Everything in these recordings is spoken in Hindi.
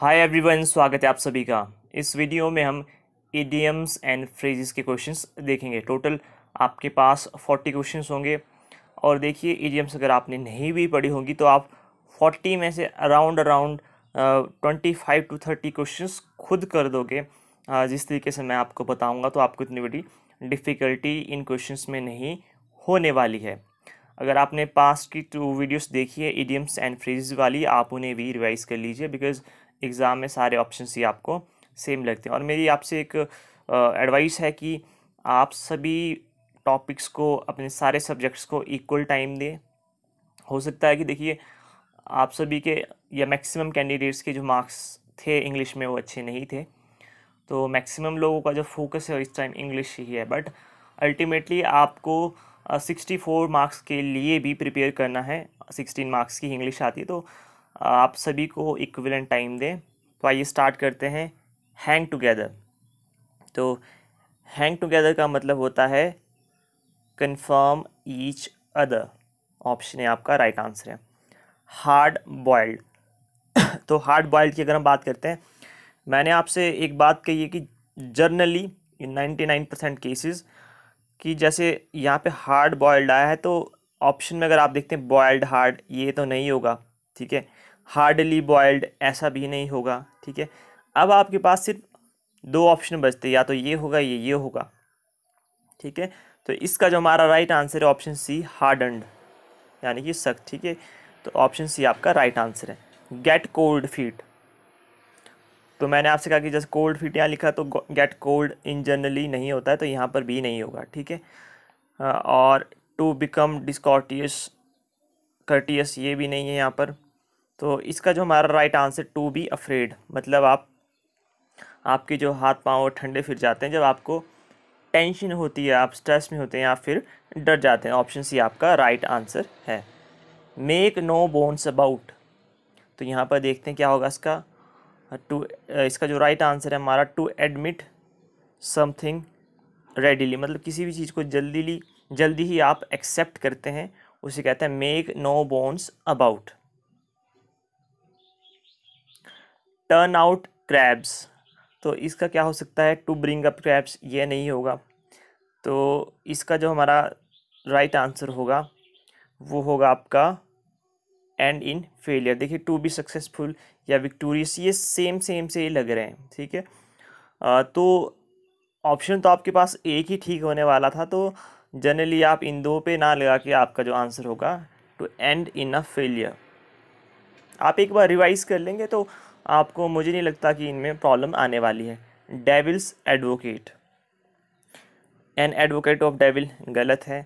हाय एवरीवन स्वागत है आप सभी का इस वीडियो में हम ईडीएम्स एंड फ्रेजेस के क्वेश्चंस देखेंगे टोटल आपके पास फोर्टी क्वेश्चंस होंगे और देखिए ईडीएम्स अगर आपने नहीं भी पढ़ी होंगी तो आप फोर्टी में से around around twenty five to thirty questions खुद कर दोगे uh, जिस तरीके से मैं आपको बताऊँगा तो आपको इतनी बड़ी डिफ़िकल्टी इन क्वेश्चन में नहीं होने वाली है अगर आपने पास की टू वीडियोस देखी है ईडीएम्स एंड फ्रेजेस वाली आप उन्हें भी रिवाइज़ कर लीजिए बिकॉज़ एग्ज़ाम में सारे ऑप्शन ही आपको सेम लगते हैं और मेरी आपसे एक एडवाइस है कि आप सभी टॉपिक्स को अपने सारे सब्जेक्ट्स को इक्वल टाइम दें हो सकता है कि देखिए आप सभी के या मैक्सिमम कैंडिडेट्स के जो मार्क्स थे इंग्लिश में वो अच्छे नहीं थे तो मैक्सिमम लोगों का जो फोकस है इस टाइम इंग्लिश ही है बट अल्टीमेटली आपको सिक्सटी फोर मार्क्स के लिए भी प्रिपेयर करना है सिक्सटीन मार्क्स की इंग्लिश आती है तो आप सभी को इक्विवेलेंट टाइम दें तो आइए स्टार्ट करते हैं हैंग टुगेदर तो हैंग टुगेदर का मतलब होता है कन्फर्म ईच अदर ऑप्शन है आपका राइट right आंसर है हार्ड बॉयल्ड तो हार्ड बॉयल्ड की अगर हम बात करते हैं मैंने आपसे एक बात कही है कि generally in ninety nine percent cases कि जैसे यहाँ पे हार्ड बॉयल्ड आया है तो ऑप्शन में अगर आप देखते हैं बॉयल्ड हार्ड ये तो नहीं होगा ठीक है हार्डली बॉयल्ड ऐसा भी नहीं होगा ठीक है अब आपके पास सिर्फ दो ऑप्शन बचते या तो ये होगा ये ये होगा ठीक है तो इसका जो हमारा राइट आंसर है ऑप्शन सी हार्डन्ड यानी कि सख्त ठीक है तो ऑप्शन सी आपका राइट आंसर है गेट कोल्ड फीट तो मैंने आपसे कहा कि जैसे कोल्ड फीट यहाँ लिखा तो गेट कोल्ड इन जनरली नहीं होता है तो यहाँ पर भी नहीं होगा ठीक है हाँ, और टू बिकम डिस्कॉटियस कर्टियस ये भी नहीं है यहाँ पर तो इसका जो हमारा right answer to be afraid मतलब आप आपके जो हाथ पाँव ठंडे फिर जाते हैं जब आपको टेंशन होती है आप स्ट्रेस में होते हैं या फिर डर जाते हैं ऑप्शन सी आपका राइट आंसर है मेक नो बोन्स अबाउट तो यहाँ पर देखते हैं क्या होगा इसका टू इसका जो राइट आंसर है हमारा टू एडमिट समथिंग रेडीली मतलब किसी भी चीज़ को जल्दी ली जल्दी ही आप एक्सेप्ट करते हैं उसे कहते हैं make no bones about turn out crabs तो इसका क्या हो सकता है टू ब्रिंग अप क्रैब्स ये नहीं होगा तो इसका जो हमारा राइट right आंसर होगा वो होगा आपका एंड इन फेलियर देखिए टू बी सक्सेसफुल या विक्टोरियस ये सेम सेम से ही लग रहे हैं ठीक है आ, तो ऑप्शन तो आपके पास एक ही ठीक होने वाला था तो जनरली आप इन दो पे ना लगा के आपका जो आंसर होगा to end in a failure आप एक बार रिवाइज कर लेंगे तो आपको मुझे नहीं लगता कि इनमें प्रॉब्लम आने वाली है devil's advocate an advocate of devil गलत है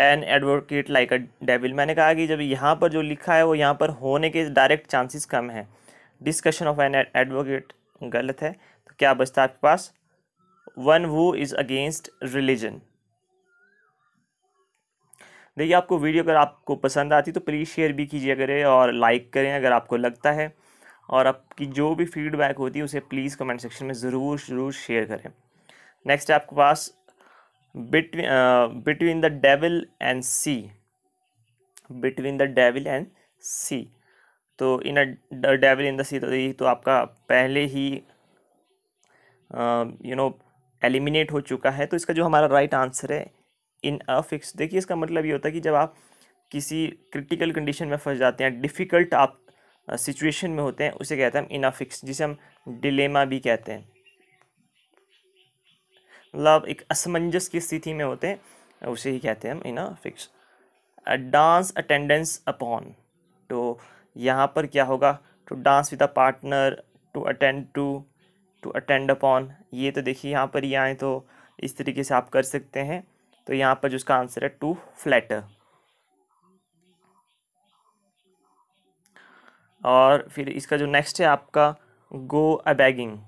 an advocate like a devil मैंने कहा कि जब यहाँ पर जो लिखा है वो यहाँ पर होने के डायरेक्ट चांसेस कम हैं डिस्कशन ऑफ एन एडवोकेट गलत है तो क्या बचता है आपके पास one who is against religion देखिए आपको वीडियो अगर आपको पसंद आती तो प्लीज़ शेयर भी कीजिए करें और लाइक करें अगर आपको लगता है और आपकी जो भी फीडबैक होती है उसे प्लीज़ कमेंट सेक्शन में ज़रूर ज़रूर शेयर करें नेक्स्ट आपके पास between between the devil and sea between the devil and sea तो in a devil in the सी तो तो आपका पहले ही यू नो एलिमिनेट हो चुका है तो इसका जो हमारा राइट right आंसर है इन अ फिक्स देखिए इसका मतलब ये होता है कि जब आप किसी क्रिटिकल कंडीशन में फंस जाते हैं डिफ़िकल्ट आप सिचुएशन में होते हैं उसे कहते हैं इनाफिक्स जिसे हम डिलेमा भी कहते हैं मतलब एक असमंजस की स्थिति में होते हैं उसे ही कहते हैं हम इनाफिक्स डांस अटेंडेंस अपॉन तो यहाँ पर क्या होगा to dance with a partner to attend to to attend upon ये तो देखिए यहाँ पर ये आए तो इस तरीके से आप कर सकते हैं तो यहाँ पर जो उसका आंसर है टू फ्लैटर और फिर इसका जो नेक्स्ट है आपका गो अ बैगिंग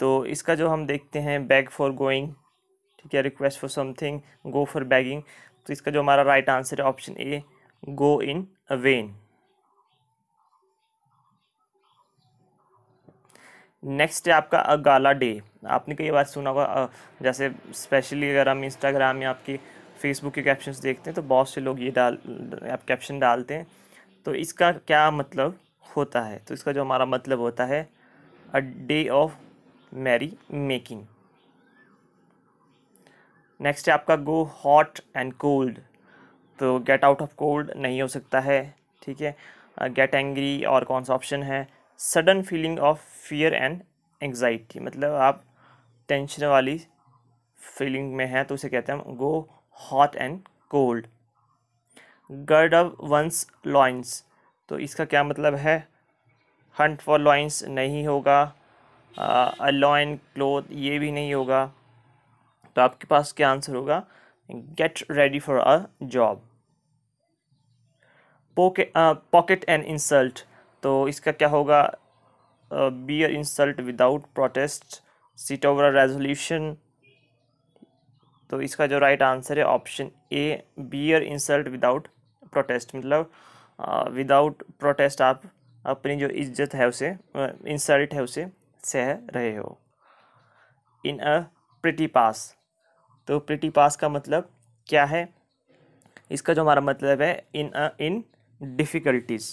तो इसका जो हम देखते हैं बैग फॉर गोइंग ठीक है request for something go for begging तो इसका जो हमारा राइट आंसर है option A go in a vain next है आपका अ गाला डे आपने कई बार सुना होगा जैसे स्पेशली अगर हम इंस्टाग्राम या आपकी फेसबुक के कैप्शंस देखते हैं तो बहुत से लोग ये डाल आप कैप्शन डालते हैं तो इसका क्या मतलब होता है तो इसका जो हमारा मतलब होता है a day of merry making next है आपका गो हॉट एंड कोल्ड तो गेट आउट ऑफ कोल्ड नहीं हो सकता है ठीक है गेट uh, एंग्री और कौन सा ऑप्शन है sudden feeling of fear and anxiety मतलब आप टेंशन वाली फीलिंग में हैं तो उसे कहते हैं go hot and cold gird of one's loins तो इसका क्या मतलब है हंट फॉर लॉइंस नहीं होगा अ लॉइन क्लोथ ये भी नहीं होगा तो आपके पास क्या आंसर होगा get ready for a job pocket and insult तो इसका क्या होगा bear insult without protest sit over resolution तो इसका जो राइट right आंसर है option A uh insult without protest मतलब विदाउट uh, प्रोटेस्ट आप अपनी जो इज्जत है उसे इंसल्ट uh, है उसे सह रहे हो इन अ प्रिटी पास तो प्रिटी पास का मतलब क्या है इसका जो हमारा मतलब है इन अ इन डिफ़िकल्टीज़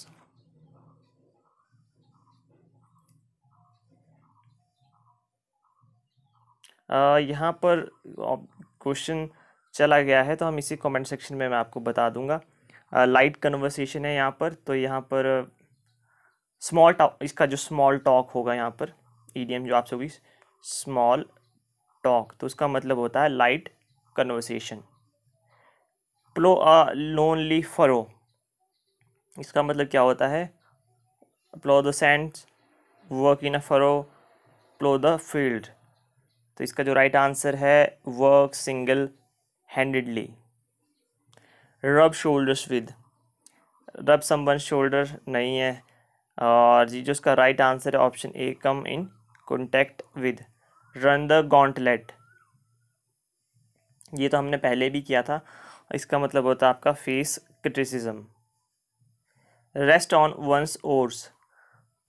यहाँ पर क्वेश्चन uh, चला गया है तो हम इसी कमेंट सेक्शन में मैं आपको बता दूंगा लाइट कन्वर्सेशन है यहाँ पर तो यहाँ पर स्मॉल टॉक इसका जो स्मॉल टॉक होगा यहाँ पर ई जो आपसे होगी स्मॉल टॉक तो उसका मतलब होता है light conversation plough a lonely furrow इसका मतलब क्या होता है plough the sand work in a furrow plough the field तो इसका जो राइट right आंसर है work single handedly rub shoulders with rub someone shoulder नहीं है और जी जो उसका राइट आंसर है option A come in contact with run the gauntlet ये तो हमने पहले भी किया था इसका मतलब होता है आपका face criticism rest on one's oars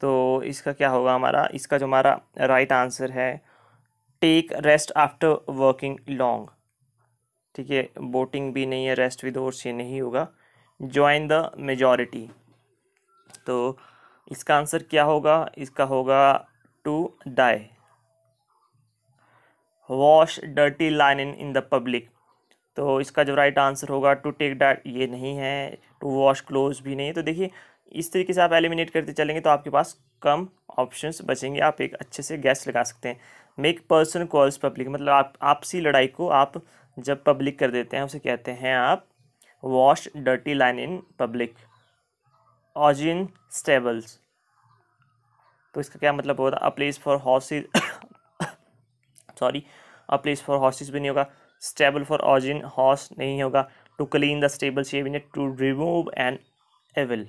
तो इसका क्या होगा हमारा इसका जो हमारा राइट आंसर है take rest after working long ठीक है वोटिंग भी नहीं है रेस्ट विद और ये नहीं होगा ज्वाइन द मेजॉरिटी तो इसका आंसर क्या होगा इसका होगा to die wash dirty linen in in the public तो इसका जो राइट आंसर होगा टू टेक डाट ये नहीं है टू वॉश क्लोज भी नहीं है तो देखिए इस तरीके से आप एलिमिनेट करते चलेंगे तो आपके पास कम ऑप्शंस बचेंगे आप एक अच्छे से गैस लगा सकते हैं मेक पर्सन कॉल्स पब्लिक मतलब आप आपसी लड़ाई को आप जब पब्लिक कर देते हैं उसे कहते हैं आप wash dirty linen in public Augean stables तो इसका क्या मतलब होगा a place for horses sorry a place for horses भी नहीं होगा स्टेबल फॉर ऑजिन हॉर्स नहीं होगा टू क्लीन द स्टेबल्स ये भी नहीं to remove an evil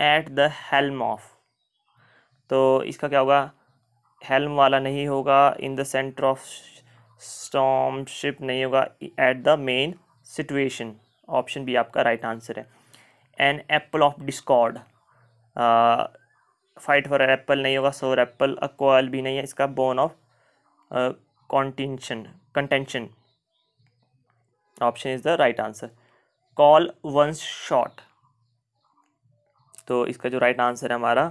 at the helm of तो इसका क्या होगा हेल्म वाला नहीं होगा in the centre of storm ship नहीं होगा at the main situation option B आपका राइट right आंसर है an apple of discord fight for apple नहीं होगा सोर एप्पल अक्वाल भी नहीं है इसका bone of contention contention option is the right answer call one's shot तो इसका जो राइट right आंसर है हमारा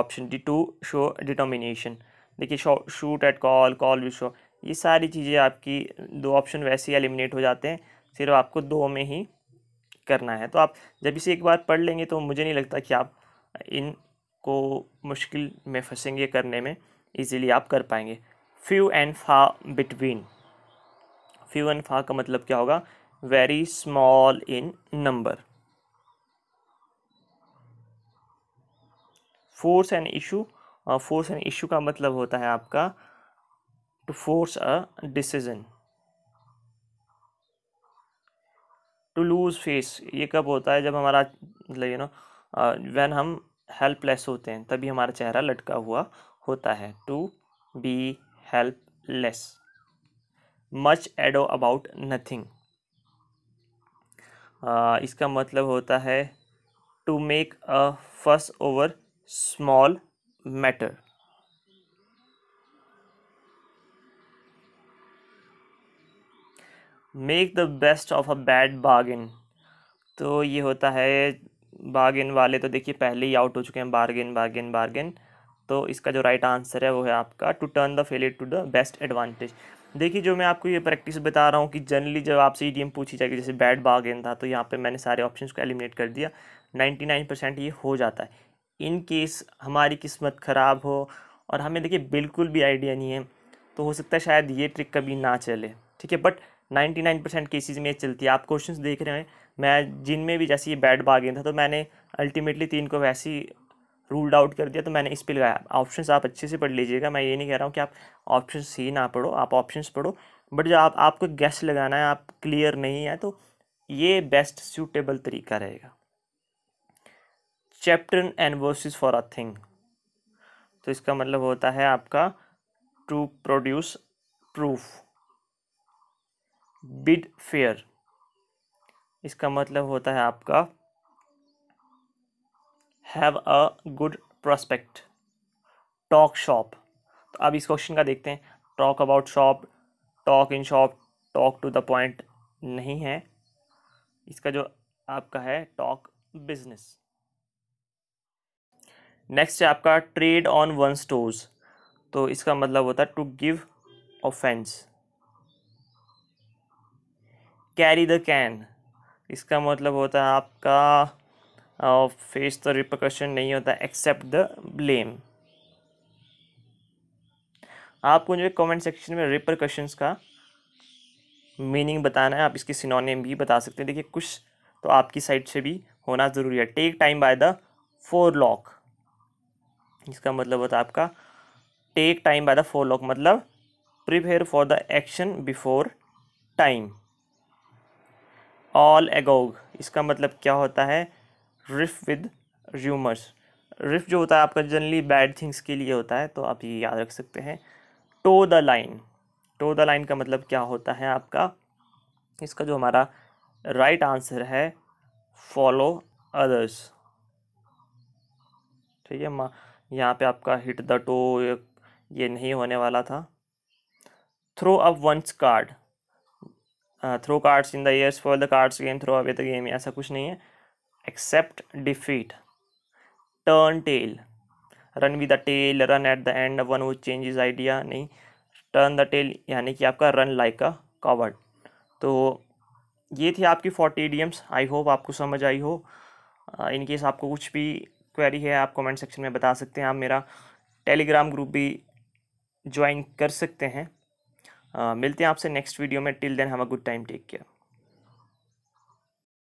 option D to show determination देखिए shoot at call call will show ये सारी चीज़ें आपकी दो ऑप्शन वैसे ही एलिमिनेट हो जाते हैं सिर्फ आपको दो में ही करना है तो आप जब इसे एक बार पढ़ लेंगे तो मुझे नहीं लगता कि आप इन को मुश्किल में फंसेंगे करने में इजीली आप कर पाएंगे few and far between few and far का मतलब क्या होगा very small in number force and issue force and issue का मतलब होता है आपका to force a decision to lose face ये कब होता है जब हमारा मतलब यू नो वैन हम हेल्पलेस होते हैं तभी हमारा चेहरा लटका हुआ होता है to be helpless much ado about nothing इसका मतलब होता है to make a fuss over small matter make the best of a bad bargain तो ये होता है बागिन वाले तो देखिए पहले ही आउट हो चुके हैं बार्गिन बार्गिन बार्गिन तो इसका जो राइट आंसर है वो है आपका to turn the failure to the best advantage देखिए जो मैं आपको ये प्रैक्टिस बता रहा हूँ कि जनरली जब आपसे ई e पूछी जाएगी जैसे बैड बार्गेन था तो यहाँ पे मैंने सारे ऑप्शन को एलिमिनेट कर दिया नाइन्टी नाइन परसेंट ये हो जाता है इन केस हमारी किस्मत ख़राब हो और हमें देखिए बिल्कुल भी आइडिया नहीं है तो हो सकता है शायद ये ट्रिक कभी ना चले ठीक है बट 99 परसेंट केसेज में चलती है आप क्वेश्चन देख रहे हैं मैं जिनमें भी जैसे ये बैट बार्गेन था तो मैंने अल्टीमेटली तीन को वैसे ही रूल्ड आउट कर दिया तो मैंने इस पर लगाया ऑप्शन आप अच्छे से पढ़ लीजिएगा मैं ये नहीं कह रहा हूँ कि आप ऑप्शन ही ना पढ़ो आप ऑप्शन पढ़ो बट जब आप आपको गैस लगाना है आप क्लियर नहीं है तो ये बेस्ट सूटेबल तरीका रहेगा chapter and verses for a thing तो इसका मतलब होता है आपका to produce proof bid fair इसका मतलब होता है आपका have a good prospect talk shop तो अब इस क्वेश्चन का देखते हैं talk about shop talk in shop talk to the point नहीं है इसका जो आपका है टॉक बिजनेस नेक्स्ट है आपका ट्रेड ऑन वन स्टोर्स तो इसका मतलब होता है to give offence carry the can इसका मतलब होता है आपका फेस तो रिप्रकशन नहीं होता एक्सेप्ट द ब्लेम आपको मुझे कमेंट सेक्शन में रिप्रकशंस का मीनिंग बताना है आप इसकी सिनोनिम भी बता सकते हैं देखिए कुछ तो आपकी साइड से भी होना ज़रूरी है take time by the forelock इसका मतलब होता है आपका take time by the forelock मतलब prepare for the action before time all agog इसका मतलब क्या होता है रिफ विद र्यूमर्स रिफ जो होता है आपका जनरली बैड थिंग्स के लिए होता है तो आप ये याद रख सकते हैं toe the line toe the line का मतलब क्या होता है आपका इसका जो हमारा राइट right आंसर है फॉलो अदर्स ठीक है माँ यहाँ पे आपका हिट द टो ये नहीं होने वाला था throw up one's card throw cards in the years for the cards game throw away the game ऐसा कुछ नहीं है accept defeat turn tail run with the tail run at the end one वो इज आइडिया नहीं टर्न द टेल यानी कि आपका रन लाइक अ कवर्ड तो ये थी आपकी फोर्टी डीएम्स आई होप आपको समझ आई हो इन uh, केस आपको कुछ भी क्वेरी है आप कमेंट सेक्शन में बता सकते हैं आप मेरा टेलीग्राम ग्रुप भी ज्वाइन कर सकते हैं मिलते हैं आपसे नेक्स्ट वीडियो में till then have a good time take care